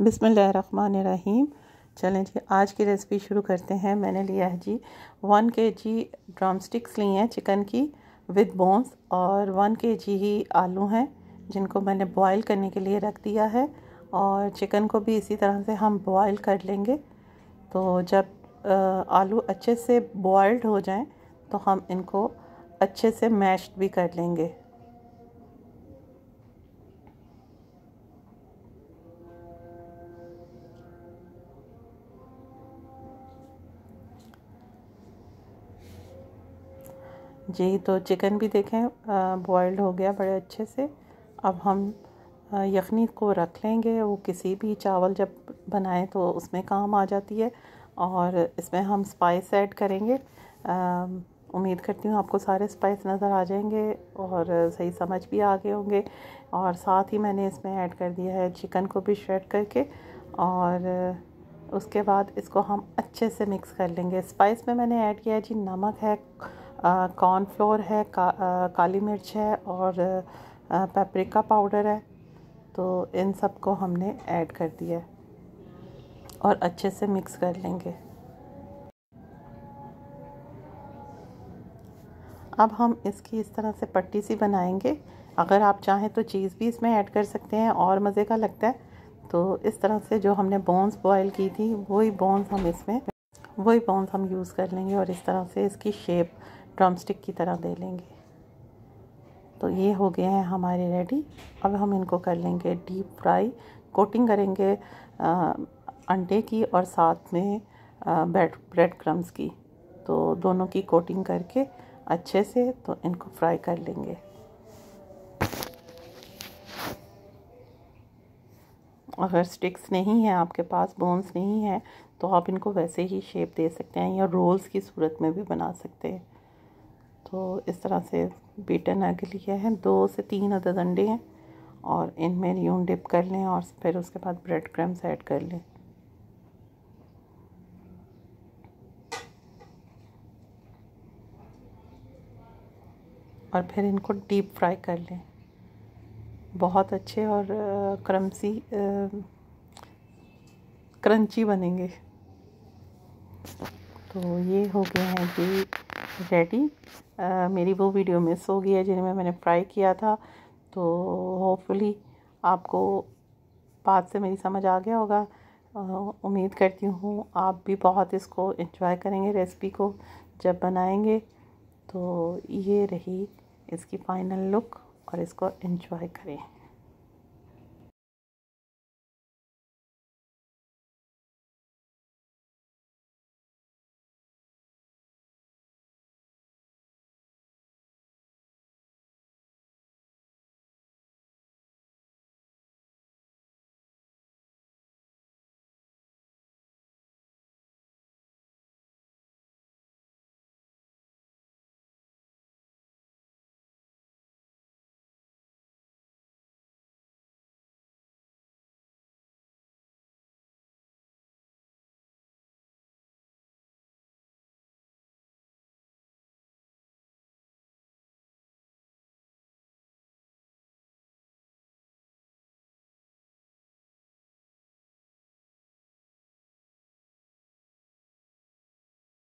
बिसमीम चलें जी आज की रेसिपी शुरू करते हैं मैंने लिया है जी वन के जी ड्राम स्टिक्स ली हैं चिकन की विद बोन्स और वन के जी ही आलू हैं जिनको मैंने बॉईल करने के लिए रख दिया है और चिकन को भी इसी तरह से हम बॉईल कर लेंगे तो जब आलू अच्छे से बॉयल्ड हो जाएं तो हम इनको अच्छे से मैश भी कर लेंगे जी तो चिकन भी देखें बॉयल्ड हो गया बड़े अच्छे से अब हम यखनी को रख लेंगे वो किसी भी चावल जब बनाएं तो उसमें काम आ जाती है और इसमें हम स्पाइस ऐड करेंगे उम्मीद करती हूँ आपको सारे स्पाइस नज़र आ जाएंगे और सही समझ भी आ गए होंगे और साथ ही मैंने इसमें ऐड कर दिया है चिकन को भी श्रेड करके और उसके बाद इसको हम अच्छे से मिक्स कर लेंगे स्पाइस में मैंने ऐड किया है जी नमक है कॉर्नफ्लोर है का, आ, काली मिर्च है और पेपरिका पाउडर है तो इन सब को हमने ऐड कर दिया और अच्छे से मिक्स कर लेंगे अब हम इसकी इस तरह से पट्टी सी बनाएंगे अगर आप चाहें तो चीज़ भी इसमें ऐड कर सकते हैं और मज़े का लगता है तो इस तरह से जो हमने बोन्स बॉईल की थी वही बोन्स हम इसमें वही बोन्स हम यूज़ कर लेंगे और इस तरह से इसकी शेप ड्रमस्टिक की तरह दे लेंगे तो ये हो गया है हमारे रेडी अब हम इनको कर लेंगे डीप फ्राई कोटिंग करेंगे आ, अंडे की और साथ में ब्रेड ब्रेड क्रम्स की तो दोनों की कोटिंग करके अच्छे से तो इनको फ्राई कर लेंगे अगर स्टिक्स नहीं है आपके पास बोन्स नहीं है तो आप इनको वैसे ही शेप दे सकते हैं या रोल्स की सूरत में भी बना सकते हैं तो इस तरह से बीटन एग लिया है दो से तीन अदद अंडे हैं और इनमें यूं डिप कर लें और फिर उसके बाद ब्रेड क्रम्स ऐड कर लें और फिर इनको डीप फ्राई कर लें बहुत अच्छे और क्रमसी क्रंची बनेंगे तो ये हो गया है कि रेडी मेरी वो वीडियो मिस हो गई है जिनमें मैंने फ्राई किया था तो होपफुली आपको बात से मेरी समझ आ गया होगा उम्मीद करती हूँ आप भी बहुत इसको इन्जॉय करेंगे रेसिपी को जब बनाएंगे तो ये रही इसकी फ़ाइनल लुक और इसको इन्जॉय करें